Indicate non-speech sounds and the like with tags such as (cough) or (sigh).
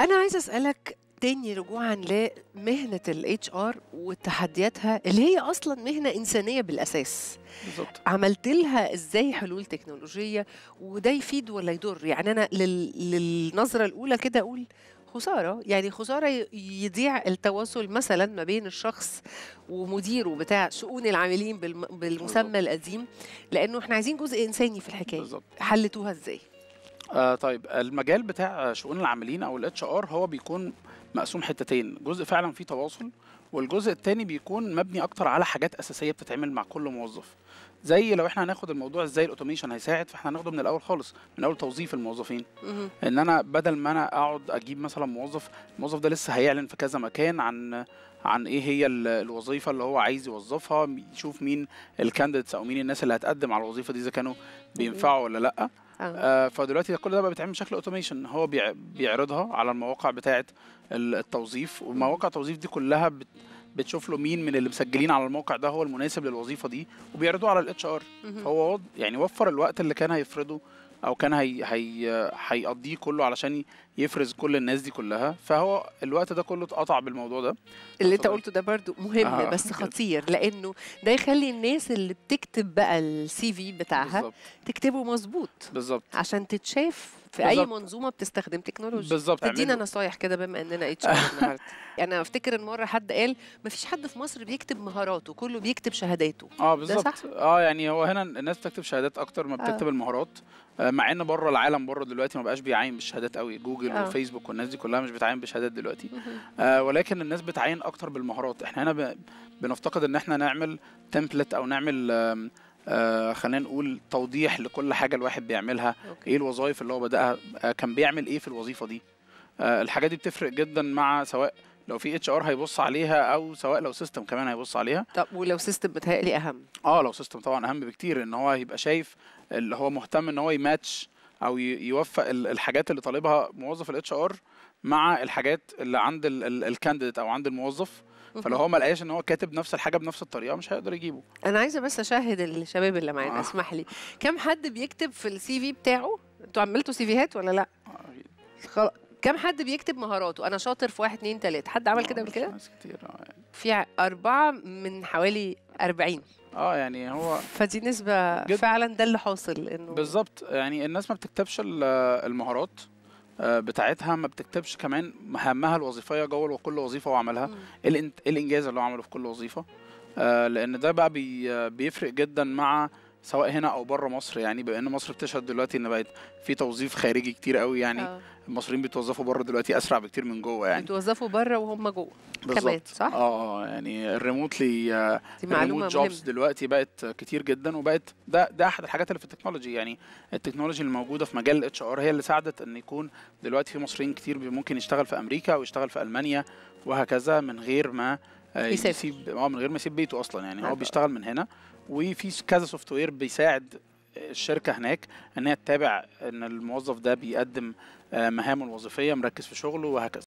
انا عايزه اسالك تاني رجوعا لمهنه الاتش ار وتحدياتها اللي هي اصلا مهنه انسانيه بالاساس بالظبط عملت لها ازاي حلول تكنولوجيه وده يفيد ولا يضر يعني انا لل... للنظره الاولى كده اقول خساره يعني خساره يضيع التواصل مثلا ما بين الشخص ومديره بتاع شؤون العاملين بالم... بالمسمى القديم لانه احنا عايزين جزء انساني في الحكايه بالزبط. حلتوها ازاي آه طيب المجال بتاع شؤون العاملين او الاتش ار هو بيكون مقسوم حتتين جزء فعلا فيه تواصل والجزء الثاني بيكون مبني اكتر على حاجات اساسيه بتتعمل مع كل موظف زي لو احنا هناخد الموضوع ازاي الاوتوميشن هيساعد فاحنا هناخده من الاول خالص من اول توظيف الموظفين ان انا بدل ما انا اقعد اجيب مثلا موظف الموظف ده لسه هيعلن في كذا مكان عن عن ايه هي الوظيفه اللي هو عايز يوظفها يشوف مين الكانديدتس او مين الناس اللي هتقدم على الوظيفه دي اذا كانوا بينفعوا ولا لا أيوة. آه فدلوقتي كل ده بقى بيتعمل بشكل اوتوميشن هو بيعرضها على المواقع بتاعه التوظيف ومواقع التوظيف دي كلها بت بتشوف له مين من اللي مسجلين على الموقع ده هو المناسب للوظيفه دي وبيعرضوه على الاتش ار فهو يعني وفر الوقت اللي كان هيفرضه او كان هي هي هيقضيه كله علشان يفرز كل الناس دي كلها فهو الوقت ده كله اتقطع بالموضوع ده اللي انت قلته ده برضو مهم آه. بس خطير لانه ده يخلي الناس اللي بتكتب بقى السي في بتاعها بالزبط. تكتبه مظبوط بالظبط عشان تتشاف في اي منظومه بتستخدم تكنولوجيا بالظبط تدينا يعني نصايح كده بما اننا اتش ار (laughs) النهارده يعني انا افتكر ان مره حد قال ما فيش حد في مصر بيكتب مهاراته كله بيكتب شهاداته اه بالظبط اه يعني هو هنا الناس بتكتب شهادات اكتر ما بتكتب آه. المهارات آه، مع ان بره العالم بره دلوقتي ما بقاش بيعين بالشهادات قوي جوجل آه. وفيسبوك والناس دي كلها مش بتعين بالشهادات دلوقتي آه ولكن الناس بتعين اكتر بالمهارات احنا هنا بنفتقد ان احنا نعمل تمبلت او نعمل آه، خلينا نقول توضيح لكل حاجه الواحد بيعملها أوكي. ايه الوظائف اللي هو بداها آه كان بيعمل ايه في الوظيفه دي آه الحاجات دي بتفرق جدا مع سواء لو في اتش ار هيبص عليها او سواء لو سيستم كمان هيبص عليها طب ولو سيستم بتهيألي اهم اه لو سيستم طبعا اهم بكتير ان هو هيبقى شايف اللي هو مهتم ان هو يماتش او يوفق الحاجات اللي طالبها موظف الاتش ار مع الحاجات اللي عند الكانديديت او عند الموظف فلو هو ما لقاش ان هو كاتب نفس الحاجه بنفس الطريقه مش هيقدر يجيبه انا عايزه بس اشهد الشباب اللي معانا آه. اسمح لي كم حد بيكتب في السي في بتاعه انتوا عملتوا سيفيهات ولا لا آه. كم حد بيكتب مهاراته انا شاطر في واحد اتنين تلاته حد عمل آه، كده قبل كده ناس كتير آه، يعني. في اربعه من حوالي 40 اه يعني هو فدي نسبه جد. فعلا ده اللي حاصل انه بالظبط يعني الناس ما بتكتبش المهارات آه، بتاعتها ما بتكتبش كمان مهامها الوظيفيه جوه كل وظيفه وعملها عملها ايه الانجاز اللي هو عمله في كل وظيفه آه، لان ده بقى بي بيفرق جدا مع سواء هنا او بره مصر يعني بما ان مصر بتشهد دلوقتي ان بقت في توظيف خارجي كتير قوي يعني أوه. المصريين بيتوظفوا بره دلوقتي اسرع بكتير من جوه يعني بيتوظفوا بره وهم جوه بالظبط صح؟ اه, آه، يعني الريموتلي الريموت جوبز دلوقتي بقت كتير جدا وبقت ده ده احد الحاجات اللي في التكنولوجي يعني التكنولوجي اللي موجوده في مجال الاتش ار هي اللي ساعدت ان يكون دلوقتي في مصريين كتير ممكن يشتغل في امريكا ويشتغل في المانيا وهكذا من غير ما آه، يسيب اه من غير ما يسيب بيته اصلا يعني هو بيشتغل من هنا وفي كذا سوفت وير بيساعد الشركه هناك ان هي تتابع ان الموظف ده بيقدم آه، مهامه الوظيفيه مركز في شغله وهكذا